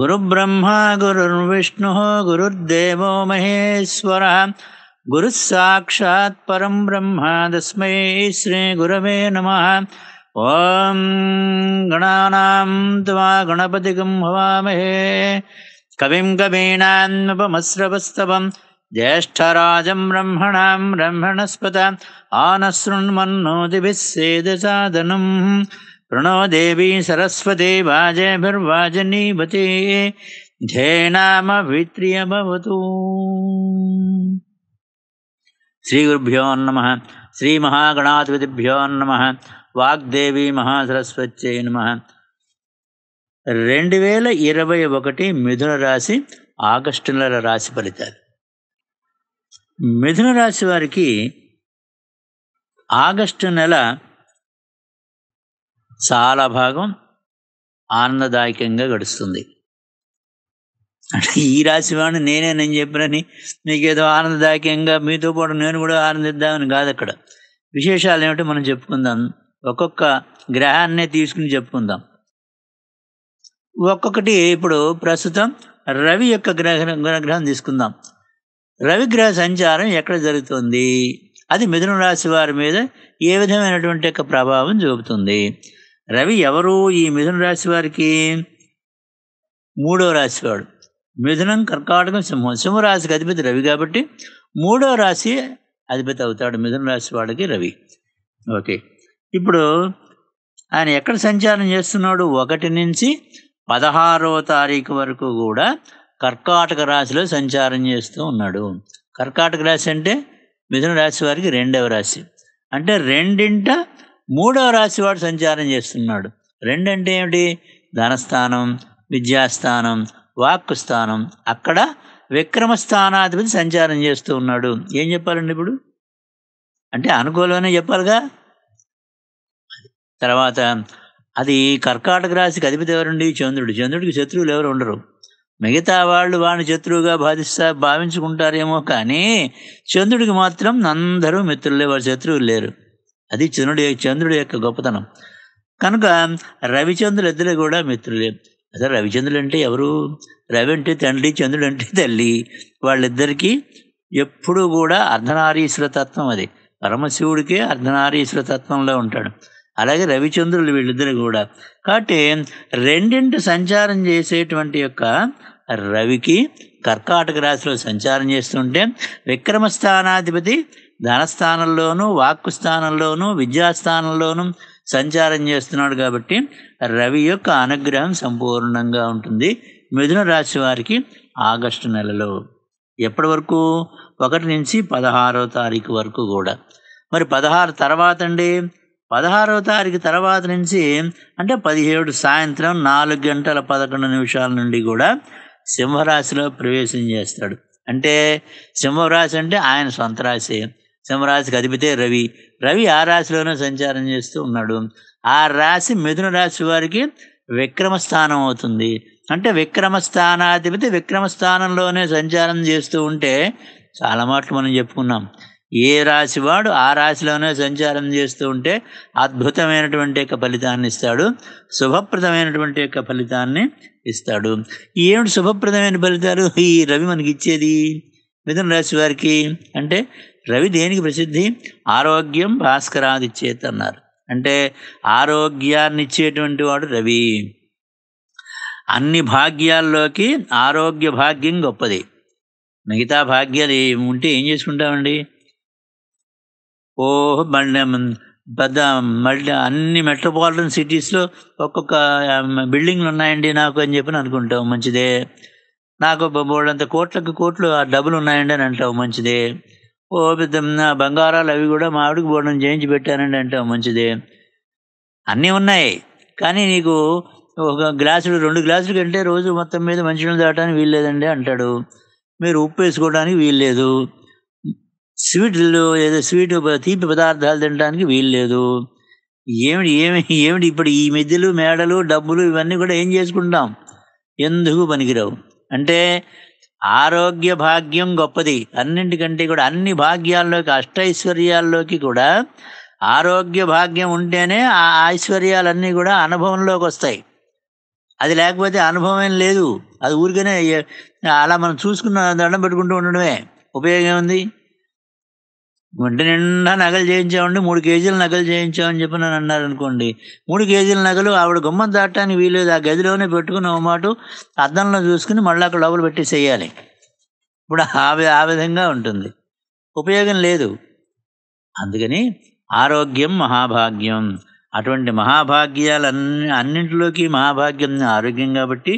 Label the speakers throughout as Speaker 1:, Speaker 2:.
Speaker 1: गुरुब्रह्मा गुरुर्विष्णुः गुरुर्देवो महेश्वरः परं ब्रह्म श्री गुरवे नमः ॐ गणानां त्वा गणपतिकं भवामहे कविं कवीणान् ज्येष्ठराजं ब्रह्मणां ब्रह्मणस्पत आनसृण्मन्नोदिभिः विस्सेदसादनम् ప్రణోదేవీ సరస్వతే వాజభిర్వాజనీవతే ధ్యేనామవిత్రియభవతు శ్రీ గురుభ్యో నమ శ్రీ మహాగణాధిపతిభ్యో నమ వాగ్దేవి మహాసరస్వత్యే నమ రెండు వేల ఇరవై ఒకటి మిథున రాశి ఆగస్టు నెల రాశి ఫలితాలు మిథున రాశి వారికి ఆగస్టు నెల చాలా భాగం ఆనందదాయకంగా గడుస్తుంది అంటే ఈ రాశి వాడిని నేను చెప్పినని మీకేదో ఆనందదాయకంగా మీతో పాటు నేను కూడా ఆనందిద్దామని కాదు అక్కడ విశేషాలు ఏమిటో మనం చెప్పుకుందాం ఒక్కొక్క గ్రహాన్నే తీసుకుని చెప్పుకుందాం ఒక్కొక్కటి ఇప్పుడు ప్రస్తుతం రవి యొక్క గ్రహ గ్రహం తీసుకుందాం రవి గ్రహ సంచారం ఎక్కడ జరుగుతుంది అది మిథున రాశి వారి మీద ఏ విధమైనటువంటి యొక్క ప్రభావం చూపుతుంది రవి ఎవరు ఈ మిథున రాశి వారికి మూడో రాశివాడు మిథునం కర్కాటకం సింహం సింహరాశికి అధిపతి రవి కాబట్టి మూడో రాశి అధిపతి అవుతాడు మిథున రాశి వాడికి రవి ఓకే ఇప్పుడు ఆయన ఎక్కడ సంచారం చేస్తున్నాడు ఒకటి నుంచి పదహారవ తారీఖు వరకు కూడా కర్కాటక రాశిలో సంచారం చేస్తూ ఉన్నాడు కర్కాటక రాశి అంటే మిథున రాశి వారికి రెండవ రాశి అంటే రెండింట రాశి రాశివాడు సంచారం చేస్తున్నాడు రెండంటే ఏమిటి ధనస్థానం విద్యాస్థానం వాక్కు స్థానం అక్కడ విక్రమ స్థానాధిపతి సంచారం చేస్తూ ఉన్నాడు ఏం చెప్పాలండి ఇప్పుడు అంటే అనుకూలమనే చెప్పాలిగా తర్వాత అది కర్కాటక రాశికి అధిపతి ఎవరండి చంద్రుడు చంద్రుడికి శత్రువులు ఎవరు ఉండరు మిగతా వాళ్ళు వాడిని శత్రువుగా బాధిస్తా భావించుకుంటారేమో కానీ చంద్రుడికి మాత్రం అందరూ మిత్రులే వాడు శత్రువులు లేరు అది చంద్రుడి చంద్రుడి యొక్క గొప్పతనం కనుక రవిచంద్రులు ఇద్దరు కూడా మిత్రులే అదే రవిచంద్రులు అంటే ఎవరు రవి అంటే తండ్రి చంద్రుడు అంటే తల్లి వాళ్ళిద్దరికీ ఎప్పుడు కూడా తత్వం అది పరమశివుడికి అర్ధనారీశ్వర తత్వంలో ఉంటాడు అలాగే రవిచంద్రులు వీళ్ళిద్దరు కూడా కాబట్టి రెండింటి సంచారం చేసేటువంటి యొక్క రవికి కర్కాటక రాశిలో సంచారం చేస్తుంటే విక్రమస్థానాధిపతి ధనస్థానంలోనూ వాక్కు స్థానంలోనూ విద్యాస్థానంలోనూ సంచారం చేస్తున్నాడు కాబట్టి రవి యొక్క అనుగ్రహం సంపూర్ణంగా ఉంటుంది మిథున రాశి వారికి ఆగస్టు నెలలో ఎప్పటి వరకు ఒకటి నుంచి పదహారో తారీఖు వరకు కూడా మరి పదహారు తర్వాత అండి పదహారో తారీఖు తర్వాత నుంచి అంటే పదిహేడు సాయంత్రం నాలుగు గంటల పదకొండు నిమిషాల నుండి కూడా సింహరాశిలో ప్రవేశం చేస్తాడు అంటే సింహరాశి అంటే ఆయన సొంత రాశి సింహరాశికి అధిపతే రవి రవి ఆ రాశిలోనే సంచారం చేస్తూ ఉన్నాడు ఆ రాశి మిథున రాశి వారికి విక్రమస్థానం అవుతుంది అంటే విక్రమస్థానాధిపతి విక్రమస్థానంలోనే సంచారం చేస్తూ ఉంటే చాలా మాటలు మనం చెప్పుకున్నాం ఏ రాశివాడు ఆ రాశిలోనే సంచారం చేస్తూ ఉంటే అద్భుతమైనటువంటి యొక్క ఫలితాన్ని ఇస్తాడు శుభప్రదమైనటువంటి యొక్క ఫలితాన్ని ఇస్తాడు ఏమిటి శుభప్రదమైన ఫలితాలు ఈ రవి మనకి ఇచ్చేది మిథున రాశి వారికి అంటే రవి దేనికి ప్రసిద్ధి ఆరోగ్యం భాస్కరాదిచ్చేత్ అన్నారు అంటే ఆరోగ్యాన్ని ఇచ్చేటువంటి వాడు రవి అన్ని భాగ్యాల్లోకి ఆరోగ్య భాగ్యం గొప్పది మిగతా భాగ్యాలు ఉంటే ఏం చేసుకుంటామండి ఓ మళ్ళీ పెద్ద మళ్ళీ అన్ని మెట్రోపాలిటన్ సిటీస్లో ఒక్కొక్క బిల్డింగ్లు ఉన్నాయండి నాకు అని చెప్పి అనుకుంటాం మంచిదే నాకు మూడంత కోట్లకు కోట్లు ఆ డబ్బులు ఉన్నాయండి అని అంటావు మంచిదే ఓ పెద్ద బంగారాలు అవి కూడా మా ఆవిడకి బోర్డం చేయించి పెట్టానండి అంటాం మంచిదే అన్నీ ఉన్నాయి కానీ నీకు ఒక గ్లాసులు రెండు గ్లాసుల కంటే రోజు మొత్తం మీద నీళ్ళు దాటానికి వీల్లేదండి అంటాడు మీరు ఉప్పు వేసుకోవడానికి వీల్లేదు స్వీట్లు ఏదో స్వీట్ తీపి పదార్థాలు తినడానికి వీల్లేదు ఏమిటి ఏమి ఏమిటి ఇప్పుడు ఈ మెద్దెలు మేడలు డబ్బులు ఇవన్నీ కూడా ఏం చేసుకుంటాం ఎందుకు పనికిరావు అంటే ఆరోగ్య భాగ్యం గొప్పది అన్నింటికంటే కూడా అన్ని భాగ్యాల్లోకి అష్టైశ్వర్యాల్లోకి కూడా ఆరోగ్య భాగ్యం ఉంటేనే ఆ ఐశ్వర్యాలన్నీ కూడా అనుభవంలోకి వస్తాయి అది లేకపోతే అనుభవం లేదు అది ఊరికనే అలా మనం చూసుకున్న దండం పెట్టుకుంటూ ఉండడమే ఉపయోగం ఉంది ఒంటి నిండా నగలు చేయించామండి మూడు కేజీలు నగలు చేయించామని చెప్పి నన్ను అన్నారు అనుకోండి మూడు కేజీల నగలు ఆవిడ గుమ్మం దాటానికి వీలేదు ఆ గదిలోనే పెట్టుకుని ఓ మాట అద్దంలో చూసుకుని మళ్ళీ అక్కడ లోపల చేయాలి ఇప్పుడు ఆ విధంగా ఉంటుంది ఉపయోగం లేదు అందుకని ఆరోగ్యం మహాభాగ్యం అటువంటి మహాభాగ్యాలన్ని అన్నింటిలోకి మహాభాగ్యం ఆరోగ్యం కాబట్టి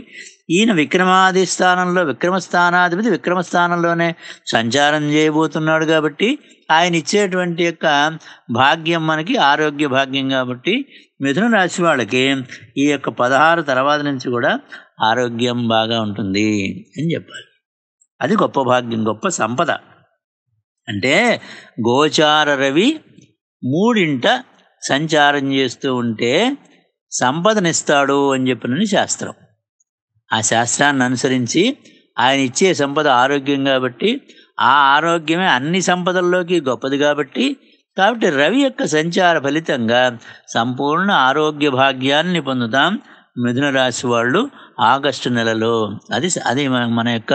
Speaker 1: ఈయన విక్రమాది స్థానంలో విక్రమస్థానాధిపతి విక్రమస్థానంలోనే సంచారం చేయబోతున్నాడు కాబట్టి ఆయన ఇచ్చేటువంటి యొక్క భాగ్యం మనకి ఆరోగ్య భాగ్యం కాబట్టి మిథున రాశి వాళ్ళకి ఈ యొక్క పదహారు తర్వాత నుంచి కూడా ఆరోగ్యం బాగా ఉంటుంది అని చెప్పాలి అది గొప్ప భాగ్యం గొప్ప సంపద అంటే గోచార రవి మూడింట సంచారం చేస్తూ ఉంటే సంపదనిస్తాడు అని చెప్పినని శాస్త్రం ఆ శాస్త్రాన్ని అనుసరించి ఆయన ఇచ్చే సంపద ఆరోగ్యం కాబట్టి ఆ ఆరోగ్యమే అన్ని సంపదల్లోకి గొప్పది కాబట్టి కాబట్టి రవి యొక్క సంచార ఫలితంగా సంపూర్ణ ఆరోగ్య భాగ్యాన్ని పొందుతాం మిథున రాశి వాళ్ళు ఆగస్టు నెలలో అది అది మన యొక్క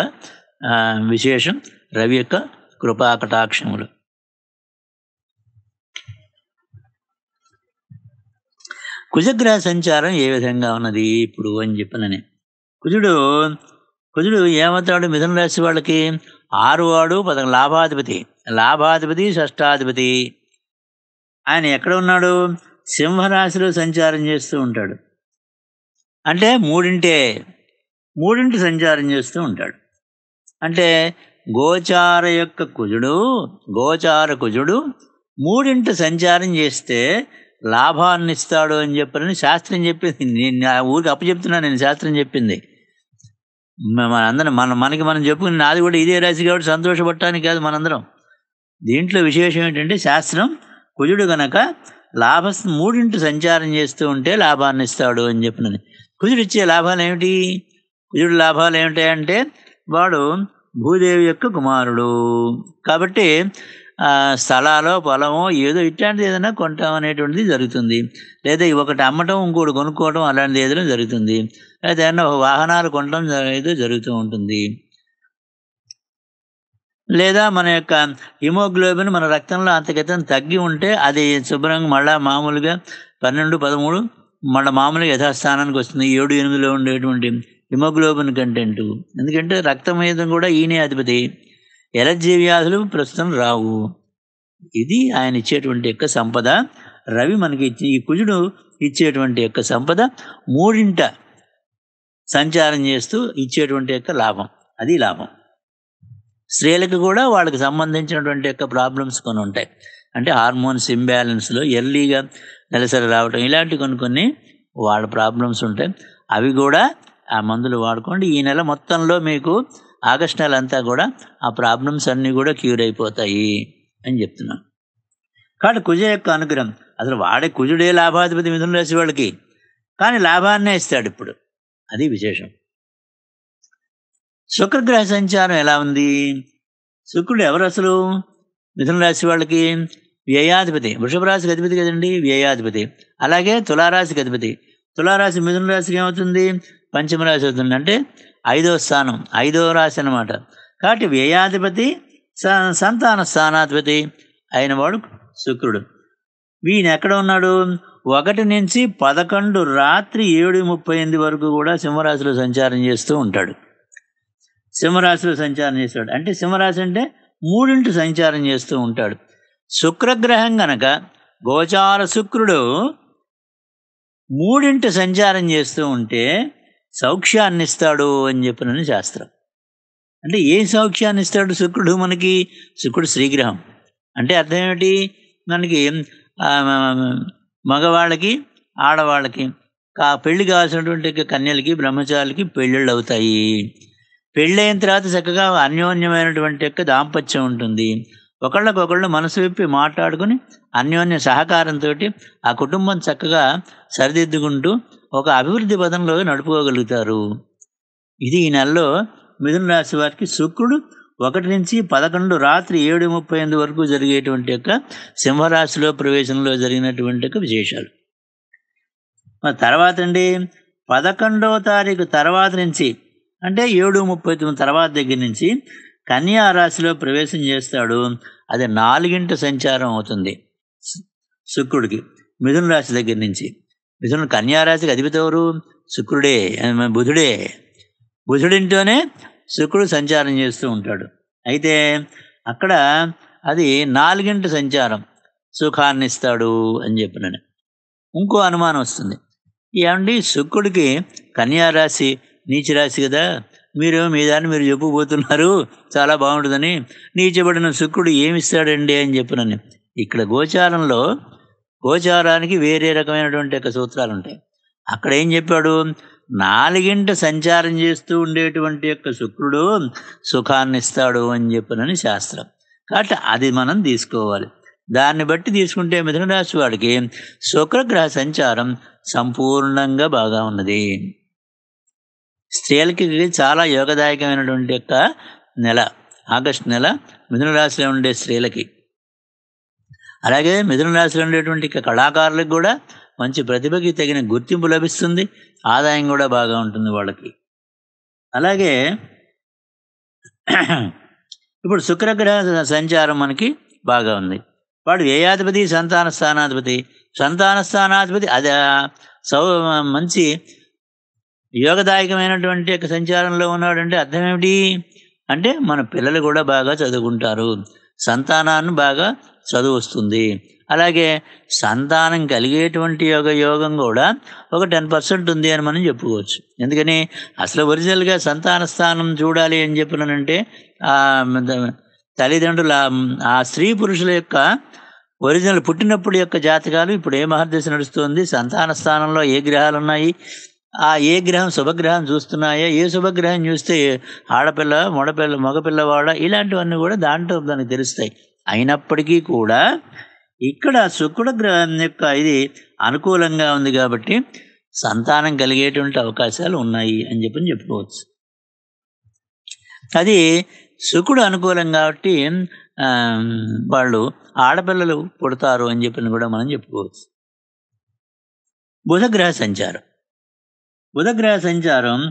Speaker 1: విశేషం రవి యొక్క కృపాకటాక్షములు కుజగ్రహ సంచారం ఏ విధంగా ఉన్నది ఇప్పుడు అని చెప్పినని కుజుడు కుజుడు ఏమవుతాడు మిథున రాశి వాళ్ళకి ఆరువాడు పద లాభాధిపతి లాభాధిపతి షష్టాధిపతి ఆయన ఎక్కడ ఉన్నాడు సింహరాశిలో సంచారం చేస్తూ ఉంటాడు అంటే మూడింటే మూడింటి సంచారం చేస్తూ ఉంటాడు అంటే గోచార యొక్క కుజుడు గోచార కుజుడు మూడింటి సంచారం చేస్తే లాభాన్ని ఇస్తాడు అని చెప్పని శాస్త్రం చెప్పింది నేను ఊరికి అప్పు చెప్తున్నా నేను శాస్త్రం చెప్పింది మనందరం మన మనకి మనం చెప్పుకుని నాది కూడా ఇదే రాశి కాబట్టి సంతోషపడటానికి కాదు మనందరం దీంట్లో విశేషం ఏంటంటే శాస్త్రం కుజుడు గనక లాభ మూడింటి సంచారం చేస్తూ ఉంటే లాభాన్ని ఇస్తాడు అని చెప్పినది కుజుడు ఇచ్చే లాభాలు ఏమిటి కుజుడు లాభాలు ఏమిటి అంటే వాడు భూదేవి యొక్క కుమారుడు కాబట్టి స్థలాలో పొలము ఏదో ఇట్లాంటిది ఏదైనా కొంటాం అనేటువంటిది జరుగుతుంది లేదా ఒకటి అమ్మటం ఇంకోటి కొనుక్కోవడం అలాంటిది ఏదైనా జరుగుతుంది లేదా ఏదైనా వాహనాలు కొనడం ఏదో జరుగుతూ ఉంటుంది లేదా మన యొక్క హిమోగ్లోబిన్ మన రక్తంలో అంతకితం తగ్గి ఉంటే అది శుభ్రంగా మళ్ళా మామూలుగా పన్నెండు పదమూడు మన మామూలుగా యథాస్థానానికి వస్తుంది ఏడు ఎనిమిదిలో ఉండేటువంటి హిమోగ్లోబిన్ కంటెంట్ ఎందుకంటే రక్తం మీద కూడా ఈయనే అధిపతి ఎలర్జీ వ్యాధులు ప్రస్తుతం రావు ఇది ఆయన ఇచ్చేటువంటి యొక్క సంపద రవి మనకి ఈ కుజుడు ఇచ్చేటువంటి యొక్క సంపద మూడింట సంచారం చేస్తూ ఇచ్చేటువంటి యొక్క లాభం అది లాభం స్త్రీలకు కూడా వాళ్ళకి సంబంధించినటువంటి యొక్క ప్రాబ్లమ్స్ కొన్ని ఉంటాయి అంటే హార్మోన్స్ ఇంబ్యాలెన్స్లో ఎర్లీగా నెలసరి రావటం ఇలాంటి కొన్ని కొన్ని వాళ్ళ ప్రాబ్లమ్స్ ఉంటాయి అవి కూడా ఆ మందులు వాడుకోండి ఈ నెల మొత్తంలో మీకు ఆగస్ట్ నెల అంతా కూడా ఆ ప్రాబ్లమ్స్ అన్నీ కూడా క్యూర్ అయిపోతాయి అని చెప్తున్నాను కాబట్టి కుజ యొక్క అనుగ్రహం అసలు వాడే కుజుడే లాభాధిపతి మిథున రాశి వాళ్ళకి కానీ లాభాన్నే ఇస్తాడు ఇప్పుడు అది విశేషం శుక్రగ్రహ సంచారం ఎలా ఉంది శుక్రుడు ఎవరు అసలు మిథున రాశి వాళ్ళకి వ్యయాధిపతి వృషభ రాశికి అధిపతి కదండి వ్యయాధిపతి అలాగే తులారాశికి అధిపతి తులారాశి మిథున రాశికి ఏమవుతుంది పంచమ రాశి అవుతుంది అంటే ఐదో స్థానం ఐదవ రాశి అనమాట కాబట్టి వ్యయాధిపతి సంతాన స్థానాధిపతి అయిన వాడు శుక్రుడు వీని ఎక్కడ ఉన్నాడు ఒకటి నుంచి పదకొండు రాత్రి ఏడు ముప్పై ఎనిమిది వరకు కూడా సింహరాశిలో సంచారం చేస్తూ ఉంటాడు సింహరాశిలో సంచారం చేస్తాడు అంటే సింహరాశి అంటే మూడింటి సంచారం చేస్తూ ఉంటాడు శుక్రగ్రహం గనక గోచార శుక్రుడు మూడింటి సంచారం చేస్తూ ఉంటే సౌఖ్యాన్ని ఇస్తాడు అని చెప్పినని శాస్త్రం అంటే ఏ సౌఖ్యాన్ని ఇస్తాడు శుక్రుడు మనకి శుక్రుడు శ్రీగ్రహం అంటే అర్థం ఏమిటి మనకి మగవాళ్ళకి ఆడవాళ్ళకి కా పెళ్లి కావాల్సినటువంటి కన్యలకి బ్రహ్మచారులకి పెళ్ళిళ్ళు అవుతాయి పెళ్ళైన తర్వాత చక్కగా అన్యోన్యమైనటువంటి యొక్క దాంపత్యం ఉంటుంది ఒకళ్ళకొకళ్ళు మనసు విప్పి మాట్లాడుకుని అన్యోన్య సహకారంతో ఆ కుటుంబం చక్కగా సరిదిద్దుకుంటూ ఒక అభివృద్ధి పదంలో నడుపుకోగలుగుతారు ఇది ఈ నెలలో మిథున రాశి వారికి శుక్రుడు ఒకటి నుంచి పదకొండు రాత్రి ఏడు ముప్పై ఎనిమిది వరకు జరిగేటువంటి యొక్క సింహరాశిలో ప్రవేశంలో జరిగినటువంటి యొక్క విశేషాలు తర్వాత అండి పదకొండవ తారీఖు తర్వాత నుంచి అంటే ఏడు ముప్పై తొమ్మిది తర్వాత దగ్గర నుంచి కన్యా రాశిలో ప్రవేశం చేస్తాడు అది నాలుగింట సంచారం అవుతుంది శుక్రుడికి మిథున రాశి దగ్గర నుంచి మిథునుడు కన్యారాశికి అధిపతి ఎవరు శుక్రుడే బుధుడే బుధుడింటోనే శుక్రుడు సంచారం చేస్తూ ఉంటాడు అయితే అక్కడ అది నాలుగింటి సంచారం సుఖాన్ని ఇస్తాడు అని చెప్పిన ఇంకో అనుమానం వస్తుంది ఏమండి శుక్రుడికి కన్యారాశి నీచరాశి కదా మీరు మీ దాన్ని మీరు చెప్పుకుపోతున్నారు చాలా బాగుంటుందని నీచబడిన శుక్రుడు ఏమిస్తాడండి అని చెప్పినని ఇక్కడ గోచారంలో గోచారానికి వేరే రకమైనటువంటి యొక్క సూత్రాలు ఉంటాయి అక్కడ ఏం చెప్పాడు నాలుగింట సంచారం చేస్తూ ఉండేటువంటి యొక్క శుక్రుడు సుఖాన్ని ఇస్తాడు అని చెప్పినని శాస్త్రం కాబట్టి అది మనం తీసుకోవాలి దాన్ని బట్టి తీసుకుంటే మిథున రాశి వాడికి శుక్రగ్రహ సంచారం సంపూర్ణంగా బాగా ఉన్నది స్త్రీలకి చాలా యోగదాయకమైనటువంటి యొక్క నెల ఆగస్టు నెల మిథున రాశిలో ఉండే స్త్రీలకి అలాగే మిథున రాశిలో ఉండేటువంటి కళాకారులకు కూడా మంచి ప్రతిభకి తగిన గుర్తింపు లభిస్తుంది ఆదాయం కూడా బాగా ఉంటుంది వాళ్ళకి అలాగే ఇప్పుడు శుక్రగ్రహ సంచారం మనకి బాగా ఉంది వాడు ఏయాధిపతి సంతాన స్థానాధిపతి సంతాన స్థానాధిపతి అది సౌ మంచి యోగదాయకమైనటువంటి యొక్క సంచారంలో ఉన్నాడంటే అర్థం ఏమిటి అంటే మన పిల్లలు కూడా బాగా చదువుకుంటారు సంతానాన్ని బాగా చదువు వస్తుంది అలాగే సంతానం కలిగేటువంటి యోగ యోగం కూడా ఒక టెన్ పర్సెంట్ ఉంది అని మనం చెప్పుకోవచ్చు ఎందుకని అసలు ఒరిజినల్గా సంతాన స్థానం చూడాలి అని చెప్పినానంటే తల్లిదండ్రుల ఆ స్త్రీ పురుషుల యొక్క ఒరిజినల్ పుట్టినప్పుడు యొక్క జాతకాలు ఇప్పుడు ఏ మహర్దశ నడుస్తుంది సంతాన స్థానంలో ఏ గ్రహాలు ఉన్నాయి ఆ ఏ గ్రహం శుభగ్రహం చూస్తున్నాయా ఏ శుభగ్రహం చూస్తే ఆడపిల్ల మొడపిల్ల మగపిల్లవాడ ఇలాంటివన్నీ కూడా దాంట్లో దానికి తెలుస్తాయి అయినప్పటికీ కూడా ఇక్కడ శుక్రుడు గ్రహం యొక్క ఇది అనుకూలంగా ఉంది కాబట్టి సంతానం కలిగేటువంటి అవకాశాలు ఉన్నాయి అని చెప్పి చెప్పుకోవచ్చు అది శుకుడు అనుకూలం కాబట్టి వాళ్ళు ఆడపిల్లలు పుడతారు అని చెప్పిన కూడా మనం చెప్పుకోవచ్చు బుధగ్రహ సంచారం బుధగ్రహ సంచారం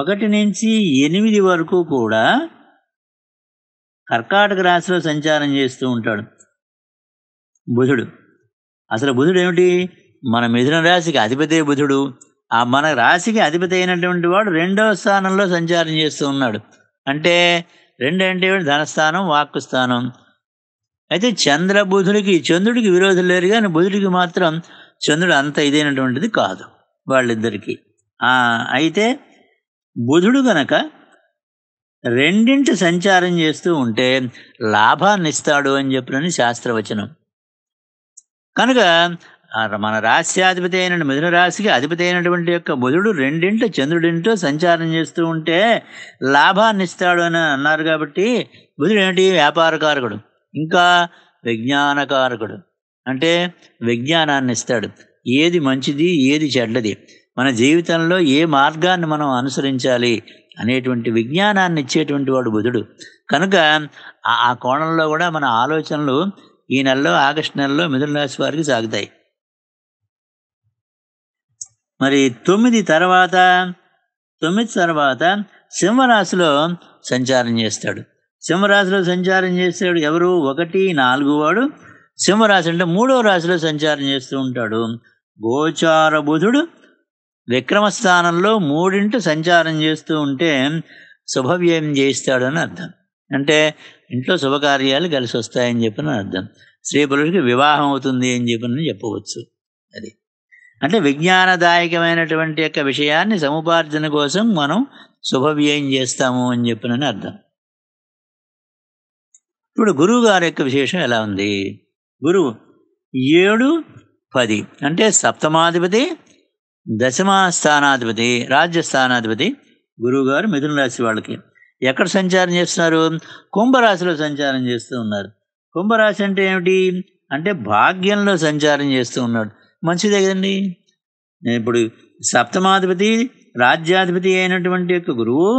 Speaker 1: ఒకటి నుంచి ఎనిమిది వరకు కూడా కర్కాటక రాశిలో సంచారం చేస్తూ ఉంటాడు బుధుడు అసలు బుధుడు ఏమిటి మన మిథున రాశికి అధిపతి బుధుడు ఆ మన రాశికి అధిపతి అయినటువంటి వాడు రెండవ స్థానంలో సంచారం చేస్తూ ఉన్నాడు అంటే రెండు అంటే ధనస్థానం వాక్కు అయితే అయితే చంద్రబుధుడికి చంద్రుడికి విరోధం లేరు కానీ బుధుడికి మాత్రం చంద్రుడు అంత ఇదైనటువంటిది కాదు వాళ్ళిద్దరికీ అయితే బుధుడు గనక రెండింటి సంచారం చేస్తూ ఉంటే లాభాన్ని ఇస్తాడు అని చెప్పినని శాస్త్రవచనం కనుక మన రాశ్యాధిపతి అయిన మిథున రాశికి అధిపతి అయినటువంటి యొక్క బుధుడు రెండింటి చంద్రుడింటో సంచారం చేస్తూ ఉంటే లాభాన్ని ఇస్తాడు అని అన్నారు కాబట్టి బుధుడు ఏమిటి వ్యాపారకారకుడు ఇంకా విజ్ఞానకారకుడు అంటే విజ్ఞానాన్ని ఇస్తాడు ఏది మంచిది ఏది చెడ్డది మన జీవితంలో ఏ మార్గాన్ని మనం అనుసరించాలి అనేటువంటి విజ్ఞానాన్ని ఇచ్చేటువంటి వాడు బుధుడు కనుక ఆ కోణంలో కూడా మన ఆలోచనలు ఈ నెలలో ఆగస్టు నెలలో మిథున రాశి వారికి సాగుతాయి మరి తొమ్మిది తర్వాత తొమ్మిది తర్వాత సింహరాశిలో సంచారం చేస్తాడు సింహరాశిలో సంచారం చేస్తాడు ఎవరు ఒకటి నాలుగు వాడు సింహరాశి అంటే మూడవ రాశిలో సంచారం చేస్తూ ఉంటాడు గోచార బుధుడు విక్రమ స్థానంలో మూడింటి సంచారం చేస్తూ ఉంటే శుభవ్యయం చేయిస్తాడని అర్థం అంటే ఇంట్లో శుభకార్యాలు కలిసి వస్తాయని చెప్పిన అర్థం స్త్రీ పురుషుడికి వివాహం అవుతుంది అని చెప్పిన చెప్పవచ్చు అది అంటే విజ్ఞానదాయకమైనటువంటి యొక్క విషయాన్ని సముపార్జన కోసం మనం శుభవ్యయం చేస్తాము అని చెప్పినని అర్థం ఇప్పుడు గురువు గారి యొక్క విశేషం ఎలా ఉంది గురువు ఏడు పది అంటే సప్తమాధిపతి దశమ స్థానాధిపతి రాజ్యస్థానాధిపతి గురువుగారు మిథున రాశి వాళ్ళకి ఎక్కడ సంచారం చేస్తున్నారు కుంభరాశిలో సంచారం చేస్తూ ఉన్నారు కుంభరాశి అంటే ఏమిటి అంటే భాగ్యంలో సంచారం చేస్తూ ఉన్నాడు మంచిదే కదండి ఇప్పుడు సప్తమాధిపతి రాజ్యాధిపతి అయినటువంటి యొక్క గురువు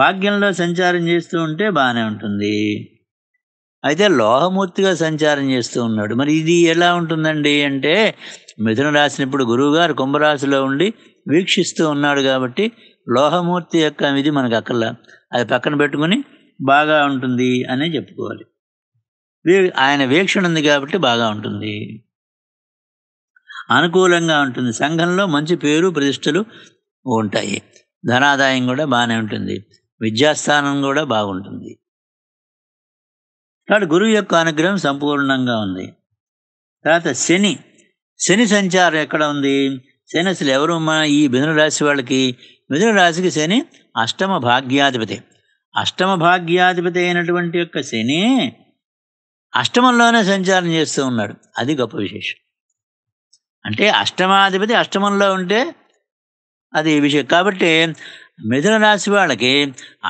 Speaker 1: భాగ్యంలో సంచారం చేస్తూ ఉంటే బాగానే ఉంటుంది అయితే లోహమూర్తిగా సంచారం చేస్తూ ఉన్నాడు మరి ఇది ఎలా ఉంటుందండి అంటే మిథున రాసినప్పుడు గురువుగారు కుంభరాశిలో ఉండి వీక్షిస్తూ ఉన్నాడు కాబట్టి లోహమూర్తి యొక్క ఇది మనకు అక్కర్లా అది పక్కన పెట్టుకుని బాగా ఉంటుంది అనే చెప్పుకోవాలి ఆయన వీక్షణ ఉంది కాబట్టి బాగా ఉంటుంది అనుకూలంగా ఉంటుంది సంఘంలో మంచి పేరు ప్రతిష్టలు ఉంటాయి ధనాదాయం కూడా బాగానే ఉంటుంది విద్యాస్థానం కూడా బాగుంటుంది కాబట్టి గురువు యొక్క అనుగ్రహం సంపూర్ణంగా ఉంది తర్వాత శని శని సంచారం ఎక్కడ ఉంది శని అసలు ఎవరు ఈ మిథున రాశి వాళ్ళకి మిథున రాశికి శని అష్టమ భాగ్యాధిపతి అష్టమ భాగ్యాధిపతి అయినటువంటి యొక్క శని అష్టమంలోనే సంచారం చేస్తూ ఉన్నాడు అది గొప్ప విశేషం అంటే అష్టమాధిపతి అష్టమంలో ఉంటే అది విషయం కాబట్టి మిథున రాశి వాళ్ళకి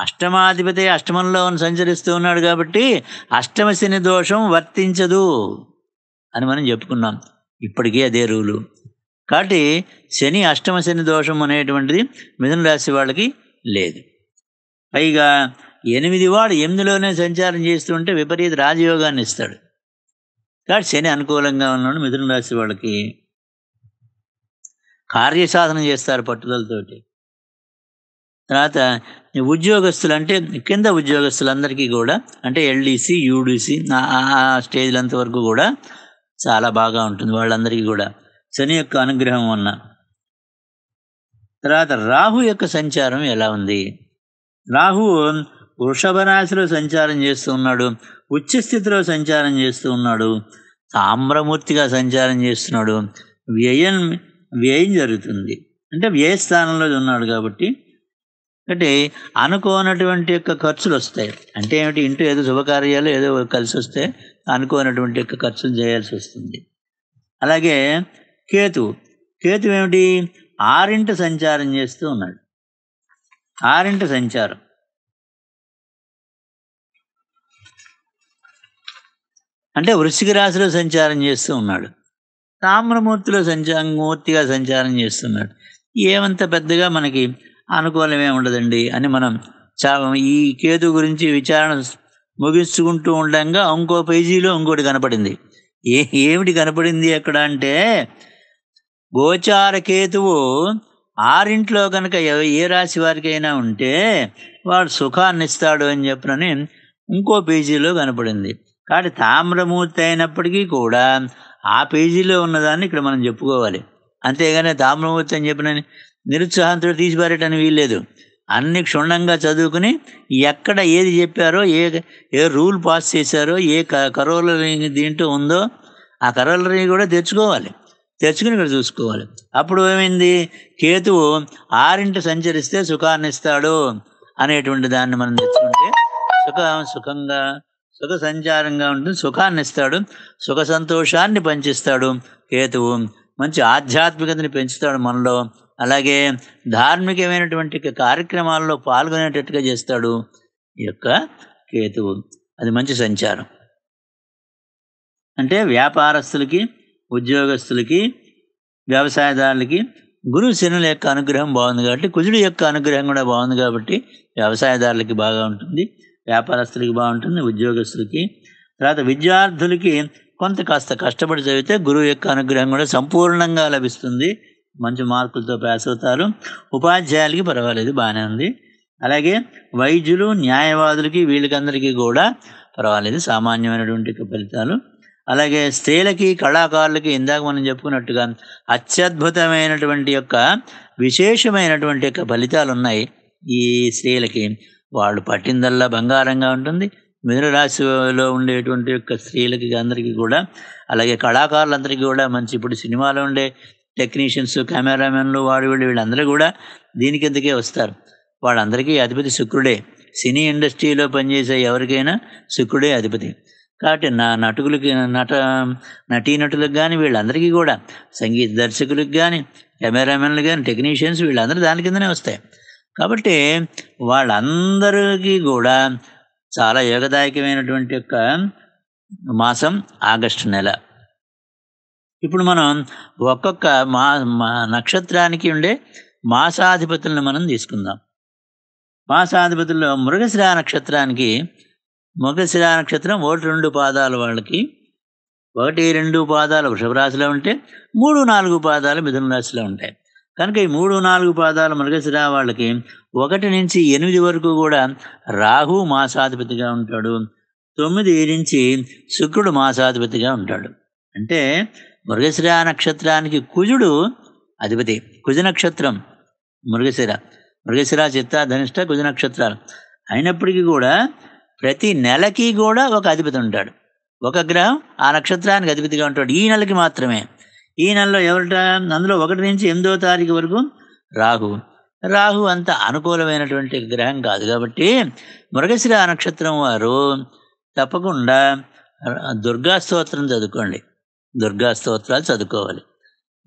Speaker 1: అష్టమాధిపతి అష్టమంలో సంచరిస్తూ ఉన్నాడు కాబట్టి అష్టమ శని దోషం వర్తించదు అని మనం చెప్పుకున్నాం ఇప్పటికీ అదే రూలు కాబట్టి శని అష్టమ శని దోషం అనేటువంటిది మిథున రాశి వాళ్ళకి లేదు పైగా ఎనిమిది వాడు ఎనిమిదిలోనే సంచారం చేస్తుంటే విపరీత రాజయోగాన్ని ఇస్తాడు కాబట్టి శని అనుకూలంగా ఉన్నాడు మిథున రాశి వాళ్ళకి కార్యసాధన చేస్తారు పట్టుదలతోటి తర్వాత ఉద్యోగస్తులు అంటే కింద ఉద్యోగస్తులందరికీ కూడా అంటే ఎల్డీసీ యూడీసీ ఆ స్టేజ్లంత వరకు కూడా చాలా బాగా ఉంటుంది వాళ్ళందరికీ కూడా శని యొక్క అనుగ్రహం వలన తర్వాత రాహు యొక్క సంచారం ఎలా ఉంది రాహు వృషభ రాశిలో సంచారం చేస్తూ ఉన్నాడు ఉచ్చస్థితిలో సంచారం చేస్తూ ఉన్నాడు తామ్రమూర్తిగా సంచారం చేస్తున్నాడు వ్యయం వ్యయం జరుగుతుంది అంటే వ్యయ స్థానంలో ఉన్నాడు కాబట్టి అంటే అనుకోనటువంటి యొక్క ఖర్చులు వస్తాయి అంటే ఏమిటి ఇంటూ ఏదో శుభకార్యాలు ఏదో కలిసి వస్తే అనుకోనటువంటి యొక్క ఖర్చులు చేయాల్సి వస్తుంది అలాగే కేతు కేతు ఏమిటి ఆరింట సంచారం చేస్తూ ఉన్నాడు ఆరింట సంచారం అంటే వృశ్చిక రాశిలో సంచారం చేస్తూ ఉన్నాడు తామ్రమూర్తిలో సంచారం మూర్తిగా సంచారం చేస్తున్నాడు ఏమంత పెద్దగా మనకి అనుకూలమే ఉండదండి అని మనం చా ఈ కేతు గురించి విచారణ ముగించుకుంటూ ఉండగా ఇంకో పేజీలో ఇంకోటి కనపడింది ఏ ఏమిటి కనపడింది అక్కడ అంటే గోచార కేతువు ఆరింట్లో కనుక ఏ రాశి వారికైనా ఉంటే వాడు సుఖాన్ని ఇస్తాడు అని చెప్పనని ఇంకో పేజీలో కనపడింది కాబట్టి తామ్రమూర్తి అయినప్పటికీ కూడా ఆ పేజీలో ఉన్నదాన్ని ఇక్కడ మనం చెప్పుకోవాలి అంతేగాని తామ్రమూర్తి అని చెప్పిన నిరుత్సాహంతో తీసిపారేటని వీల్లేదు అన్ని క్షుణ్ణంగా చదువుకుని ఎక్కడ ఏది చెప్పారో ఏ ఏ రూల్ పాస్ చేశారో ఏ కరోలరీ దీంట్లో ఉందో ఆ కరోలరీ కూడా తెచ్చుకోవాలి తెచ్చుకుని ఇక్కడ చూసుకోవాలి అప్పుడు ఏమైంది కేతువు ఆరింటి సంచరిస్తే సుఖాన్ని ఇస్తాడు అనేటువంటి దాన్ని మనం తెచ్చుకుంటే సుఖ సుఖంగా సుఖ సంచారంగా ఉంటుంది సుఖాన్ని ఇస్తాడు సుఖ సంతోషాన్ని పంచిస్తాడు కేతువు మంచి ఆధ్యాత్మికతని పెంచుతాడు మనలో అలాగే ధార్మికమైనటువంటి కార్యక్రమాల్లో పాల్గొనేటట్టుగా చేస్తాడు ఈ యొక్క కేతువు అది మంచి సంచారం అంటే వ్యాపారస్తులకి ఉద్యోగస్తులకి వ్యవసాయదారులకి గురువు శనుల యొక్క అనుగ్రహం బాగుంది కాబట్టి కుజుడి యొక్క అనుగ్రహం కూడా బాగుంది కాబట్టి వ్యవసాయదారులకి బాగా ఉంటుంది వ్యాపారస్తులకి బాగుంటుంది ఉద్యోగస్తులకి తర్వాత విద్యార్థులకి కొంత కాస్త కష్టపడి చదివితే గురువు యొక్క అనుగ్రహం కూడా సంపూర్ణంగా లభిస్తుంది మంచి మార్కులతో పాస్ అవుతారు ఉపాధ్యాయులకి పర్వాలేదు బాగానే ఉంది అలాగే వైద్యులు న్యాయవాదులకి వీళ్ళకందరికీ కూడా పర్వాలేదు సామాన్యమైనటువంటి ఫలితాలు అలాగే స్త్రీలకి కళాకారులకి ఇందాక మనం చెప్పుకున్నట్టుగా అత్యద్భుతమైనటువంటి యొక్క విశేషమైనటువంటి యొక్క ఫలితాలు ఉన్నాయి ఈ స్త్రీలకి వాళ్ళు పట్టిందల్లా బంగారంగా ఉంటుంది మిథున రాశిలో ఉండేటువంటి యొక్క స్త్రీలకి అందరికీ కూడా అలాగే కళాకారులందరికీ కూడా మంచి ఇప్పుడు సినిమాలో ఉండే టెక్నీషియన్స్ కెమెరామెన్లు వాడు వీళ్ళు వీళ్ళందరూ కూడా దీని కిందకే వస్తారు వాళ్ళందరికీ అధిపతి శుక్రుడే సినీ ఇండస్ట్రీలో పనిచేసే ఎవరికైనా శుక్రుడే అధిపతి కాబట్టి నా నటుకులకి నట నటీనటులకు కానీ వీళ్ళందరికీ కూడా సంగీత దర్శకులకు కానీ కెమెరామెన్లు కానీ టెక్నీషియన్స్ వీళ్ళందరూ దాని కిందనే వస్తాయి కాబట్టి వాళ్ళందరికీ కూడా చాలా యోగదాయకమైనటువంటి యొక్క మాసం ఆగస్టు నెల ఇప్పుడు మనం ఒక్కొక్క మా నక్షత్రానికి ఉండే మాసాధిపతులను మనం తీసుకుందాం మాసాధిపతుల్లో మృగశిరా నక్షత్రానికి మృగశిరా నక్షత్రం ఒకటి రెండు పాదాలు వాళ్ళకి ఒకటి రెండు పాదాలు రాశిలో ఉంటే మూడు నాలుగు పాదాలు మిథున రాశిలో ఉంటాయి కనుక ఈ మూడు నాలుగు పాదాలు మృగశిరా వాళ్ళకి ఒకటి నుంచి ఎనిమిది వరకు కూడా రాహు మాసాధిపతిగా ఉంటాడు తొమ్మిది నుంచి శుక్రుడు మాసాధిపతిగా ఉంటాడు అంటే మృగశిర నక్షత్రానికి కుజుడు అధిపతి కుజ నక్షత్రం మృగశిర మృగశిర చిత్త ధనిష్ట కుజ నక్షత్రాలు అయినప్పటికీ కూడా ప్రతి నెలకి కూడా ఒక అధిపతి ఉంటాడు ఒక గ్రహం ఆ నక్షత్రానికి అధిపతిగా ఉంటాడు ఈ నెలకి మాత్రమే ఈ నెలలో ఎవరిట అందులో ఒకటి నుంచి ఎనిమిదో తారీఖు వరకు రాహు రాహు అంత అనుకూలమైనటువంటి గ్రహం కాదు కాబట్టి మృగశిర నక్షత్రం వారు తప్పకుండా దుర్గా స్తోత్రం చదువుకోండి దుర్గా స్తోత్రాలు చదువుకోవాలి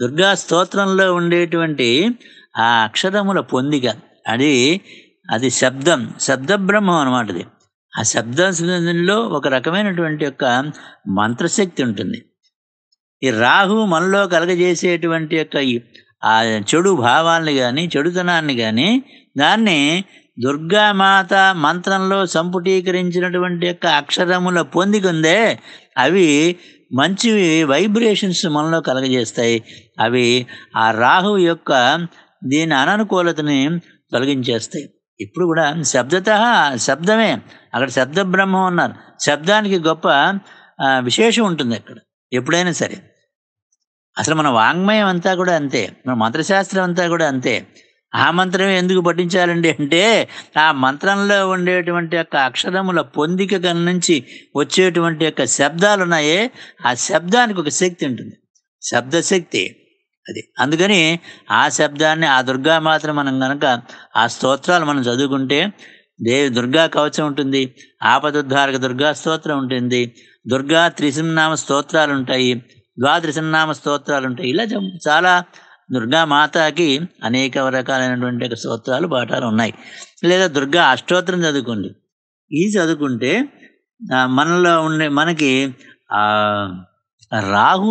Speaker 1: దుర్గా స్తోత్రంలో ఉండేటువంటి ఆ అక్షరముల పొందిక అది అది శబ్దం శబ్దబ్రహ్మం అనమాటది ఆ శబ్దంలో ఒక రకమైనటువంటి యొక్క మంత్రశక్తి ఉంటుంది ఈ రాహు మనలో కలగజేసేటువంటి యొక్క ఆ చెడు భావాల్ని కానీ చెడుతనాన్ని కానీ దాన్ని దుర్గామాత మంత్రంలో సంపుటీకరించినటువంటి యొక్క అక్షరముల పొందికుందే అవి మంచి వైబ్రేషన్స్ మనలో కలగజేస్తాయి అవి ఆ రాహువు యొక్క దీని అననుకూలతని తొలగించేస్తాయి ఇప్పుడు కూడా శబ్దత శబ్దమే అక్కడ శబ్ద బ్రహ్మం ఉన్నారు శబ్దానికి గొప్ప విశేషం ఉంటుంది అక్కడ ఎప్పుడైనా సరే అసలు మన వాంగ్మయం అంతా కూడా అంతే మన మంత్రశాస్త్రం అంతా కూడా అంతే ఆ మంత్రం ఎందుకు పఠించాలండి అంటే ఆ మంత్రంలో ఉండేటువంటి యొక్క అక్షరముల పొందిక నుంచి వచ్చేటువంటి యొక్క శబ్దాలు ఉన్నాయే ఆ శబ్దానికి ఒక శక్తి ఉంటుంది శబ్దశక్తి అది అందుకని ఆ శబ్దాన్ని ఆ దుర్గా మాత్రం మనం కనుక ఆ స్తోత్రాలు మనం చదువుకుంటే దేవి దుర్గా కవచం ఉంటుంది ఆపదుద్ధారక దుర్గా స్తోత్రం ఉంటుంది దుర్గా త్రిసింనామ స్తోత్రాలు ఉంటాయి ద్వాదశనామ స్తోత్రాలు ఉంటాయి ఇలా చాలా దుర్గామాతకి అనేక రకాలైనటువంటి స్తోత్రాలు పాఠాలు ఉన్నాయి లేదా దుర్గా అష్టోత్రం చదువుకోండి ఇది చదువుకుంటే మనలో ఉండే మనకి రాహు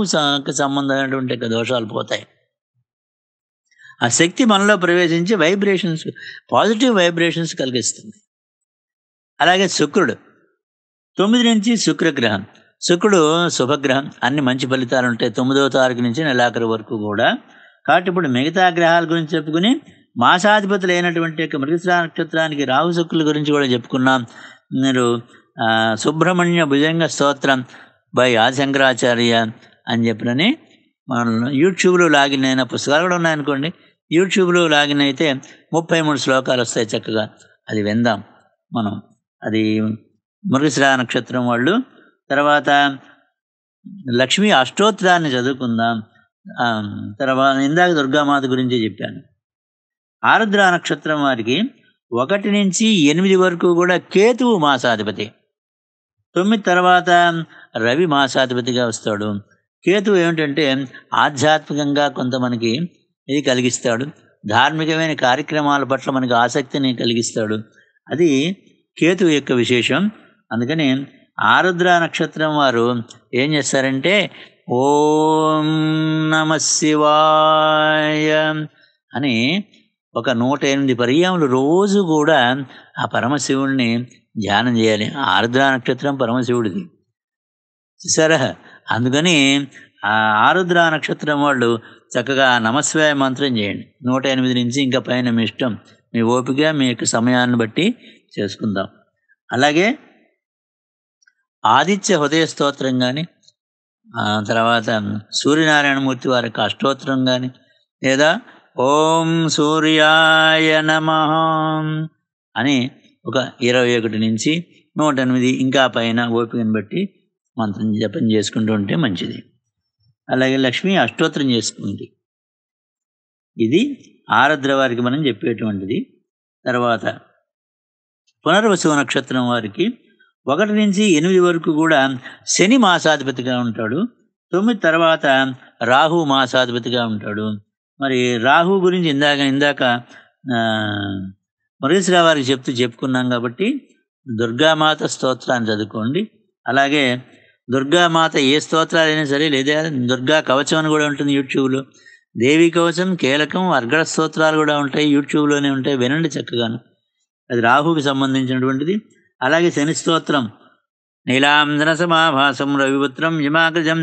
Speaker 1: సంబంధమైనటువంటి దోషాలు పోతాయి ఆ శక్తి మనలో ప్రవేశించి వైబ్రేషన్స్ పాజిటివ్ వైబ్రేషన్స్ కలిగిస్తుంది అలాగే శుక్రుడు తొమ్మిది నుంచి శుక్రగ్రహం శుక్రుడు శుభగ్రహం అన్ని మంచి ఫలితాలు ఉంటాయి తొమ్మిదవ తారీఖు నుంచి నెలాఖరు వరకు కూడా కాబట్టి ఇప్పుడు మిగతా గ్రహాల గురించి చెప్పుకుని మాసాధిపతులు అయినటువంటి యొక్క మృగశ్రా నక్షత్రానికి రాహు గురించి కూడా చెప్పుకున్నాం మీరు సుబ్రహ్మణ్య భుజంగ స్తోత్రం బై ఆదిశంకరాచార్య అని చెప్పినని మనం యూట్యూబ్లో లాగిన్ అయిన పుస్తకాలు కూడా ఉన్నాయనుకోండి యూట్యూబ్లో లాగిన్ అయితే ముప్పై మూడు శ్లోకాలు వస్తాయి చక్కగా అది విందాం మనం అది మృగశిరా నక్షత్రం వాళ్ళు తర్వాత లక్ష్మీ అష్టోత్తరాన్ని చదువుకుందాం తర్వాత ఇందాక దుర్గామాత గురించి చెప్పాను ఆరుద్ర నక్షత్రం వారికి ఒకటి నుంచి ఎనిమిది వరకు కూడా కేతువు మాసాధిపతి తొమ్మిది తర్వాత రవి మాసాధిపతిగా వస్తాడు కేతువు ఏమిటంటే ఆధ్యాత్మికంగా కొంత మనకి ఇది కలిగిస్తాడు ధార్మికమైన కార్యక్రమాల పట్ల మనకి ఆసక్తిని కలిగిస్తాడు అది కేతువు యొక్క విశేషం అందుకని ఆరుద్ర నక్షత్రం వారు ఏం చేస్తారంటే ఓం నమ శివాయ అని ఒక నూట ఎనిమిది పర్యాములు రోజు కూడా ఆ పరమశివుణ్ణి ధ్యానం చేయాలి ఆరుద్ర నక్షత్రం పరమశివుడిది చూసారా అందుకని ఆ ఆరుద్ర నక్షత్రం వాళ్ళు చక్కగా నమస్వాయ మంత్రం చేయండి నూట ఎనిమిది నుంచి ఇంకా పైన మీ ఇష్టం మీ ఓపిక మీ యొక్క సమయాన్ని బట్టి చేసుకుందాం అలాగే ఆదిత్య హృదయ స్తోత్రం కానీ తర్వాత సూర్యనారాయణమూర్తి వారికి అష్టోత్తరం కానీ లేదా ఓం సూర్యాయ నమ అని ఒక ఇరవై ఒకటి నుంచి నూట ఎనిమిది ఇంకా పైన ఓపికను బట్టి మంత్రం జపం చేసుకుంటూ ఉంటే మంచిది అలాగే లక్ష్మి అష్టోత్తరం చేసుకుంది ఇది ఆరద్ర వారికి మనం చెప్పేటువంటిది తర్వాత పునర్వసు నక్షత్రం వారికి ఒకటి నుంచి ఎనిమిది వరకు కూడా శని మాసాధిపతిగా ఉంటాడు తొమ్మిది తర్వాత రాహు మాసాధిపతిగా ఉంటాడు మరి రాహు గురించి ఇందాక ఇందాక రావు వారికి చెప్తూ చెప్పుకున్నాం కాబట్టి దుర్గామాత స్తోత్రాన్ని చదువుకోండి అలాగే దుర్గామాత ఏ స్తోత్రాలైనా సరే లేదా దుర్గా కవచం అని కూడా ఉంటుంది యూట్యూబ్లో దేవి కవచం కీలకం అర్గడ స్తోత్రాలు కూడా ఉంటాయి యూట్యూబ్లోనే ఉంటాయి వినండి చక్కగాను అది రాహుకి సంబంధించినటువంటిది అలాగే శని స్తోత్రం నీలాంధన సమాభాసం రవిపుత్రం యమాగ్రజం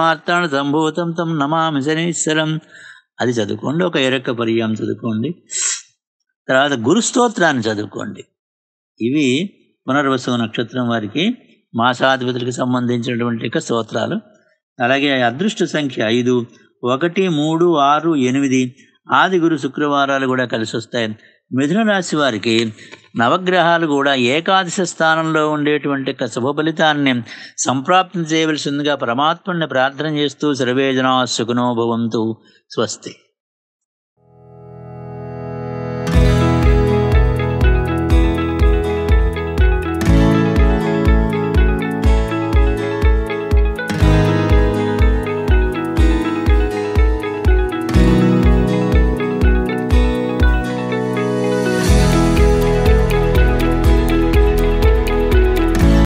Speaker 1: మార్తాణ సంభూతం తం నమామి శనీశ్వరం అది చదువుకోండి ఒక ఎరక్క పర్యాం చదువుకోండి తర్వాత గురుస్తోత్రాన్ని చదువుకోండి ఇవి పునర్వసు నక్షత్రం వారికి మాసాధిపతులకు సంబంధించినటువంటి యొక్క స్తోత్రాలు అలాగే అదృష్ట సంఖ్య ఐదు ఒకటి మూడు ఆరు ఎనిమిది ఆది గురు శుక్రవారాలు కూడా కలిసి వస్తాయి మిథున రాశి వారికి నవగ్రహాలు కూడా ఏకాదశ స్థానంలో ఉండేటువంటి శుభ ఫలితాన్ని సంప్రాప్తం చేయవలసిందిగా పరమాత్మని ప్రార్థన చేస్తూ సర్వేజనా సుఖనోభవంతు స్వస్తి